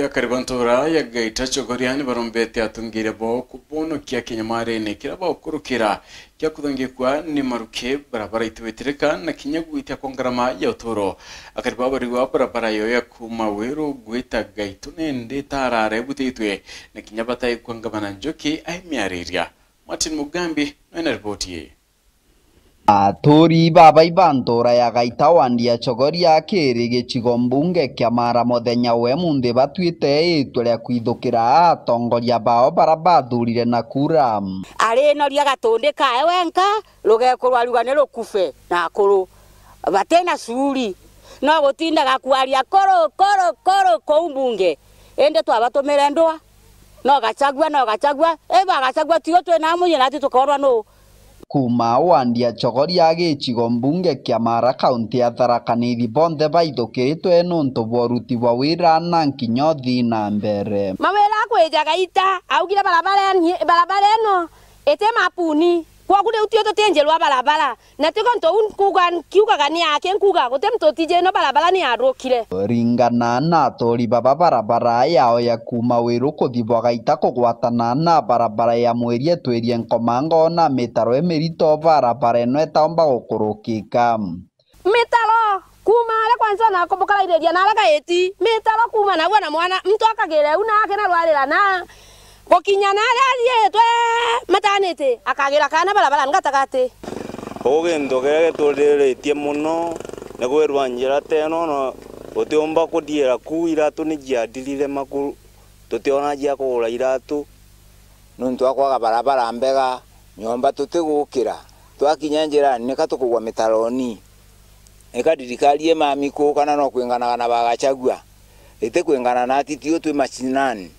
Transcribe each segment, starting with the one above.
yakaribantora yagaita chogoriani barombete atungire bo kubono kia kenyamarene kiraba okurukira kyakudongekwa ni maruke barabara itibetereka na kinyaguita kongarama ya utoro akariba bariwa barabara yo yakumaweru gweta gaitu nende tarare butitwe na kinyabatai kwangamana njoki aimiariria martin mugambi noena ripoti yeye Aturi babai bantorayaga gaita wandi ya chogori kiri gicigo mbunge kia mara modenya we munde batu munthi batuite itwa ria kwithukira ya bao barabadu bathurire na kura Ale ari noria gatundi kae wenka loge rugekurwa ruga ni kufe na kuru batena curi no gutindaga ya koro koro koro kou mbunge tu twabatumire merendoa no gacagua no gacagua e bagacagua tigo twina munye nati tukorwa nuu kuuma Awandi Njogori ya gĩcigo mbunge kĩa Mara kauntĩ ya Tharaka Nithi bonthe baithũkĩtwe nũndũ bwa ũruti bwa wĩra na nkinya ũthii na mbere mawĩra akwĩjaga ita augire barabara ĩno ĩtĩ mapuni kwakude utioto tenjelwa balabala natiko ntounkuga nkiugaga ni ake nkuga gute mtotije ino balabala ni arukire ringana na atori baba barabara yao ya kuma wiru kuthi bwagaita kugwatana na barabara ya mweri etwirie nkomango na mitaro emirito barabara ino etaomba gukurukika mitaro kuma aria kwanza na kubukala ireria na aria gaeti mitaro kuma nagua na mwana mtu akagire u nake narwarira na gokinyana aria twe matanite akagira kana barabara ngatagate ogendo gege turiretie muno ne gwirwa njira teno no utiumba kudiera ku iratu ni jiadirire makuru tutiona jia kugura iratu nuntu akwaga barabara mbega nyomba tutigukira twakinya njira nika tukugwa mitaroni ikadirikarie mami kukana no kwinganaga na bagachagua ite kwingana na ati atitio twi macinani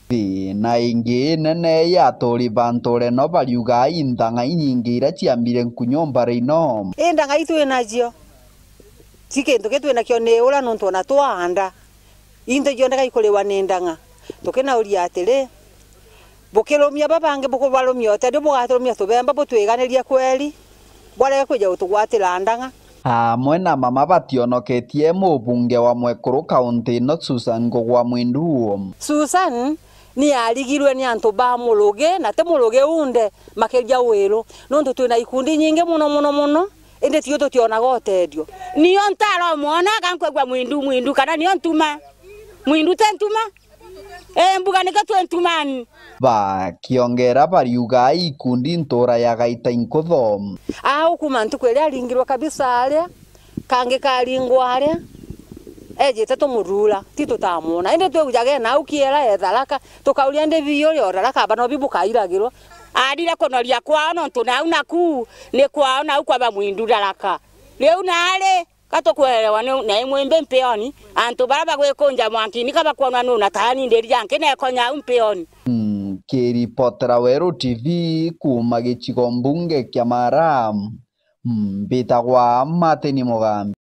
na ingi nene ya turi bantu reno bariuga indanga inyingi iria ciambire nkunyo mbara ino indanga itwi nacio ti kintu gitwi nakio ni ura nuntu ona twahanda into ciondaga ikuriwa ni ndanga tukinauria atiri bukirumia babangi bukubarumia utari bugaturumia tubemba butwiganirie kweri bwarege kwija gutugwatira ndanga amwe ah, na mama bationoketie bunge wa mwekuru kaunti no Susan Ngũgwa Mwinduo Susan ni arigirwe ni antu ba muruge na te muruge unde makeria wiru nondu twina ikundi nyinge muno muno muno indi tio tutionaga utendio niyo ntaro mwonaga nkwegua mwindu mwindu kana niyo ntuma mwindu te ntuma Eh, mbuga embuganike 21 bakiongera bariuga ikundi ntura ya gaita inkuthom au ah, kuma ntuku iria aringirwa kabisa aria kangi karingwa aria ejite tumurura ti tutamwona indi twigujaga nau kiera etharaka tukauria ndi biyo riodaraka bano bibukairagirwa adire kunoria kwao nontu nau naku ni kwao nau kwaba mwindu Leo na ale na imwe mbe mpeoni antu bara bagwikunja mwantini kabakwona nuna tani janke na konya mpeoni mm, potra wero tv kuma gicigo mbunge kia maram mm, mate matini mugambi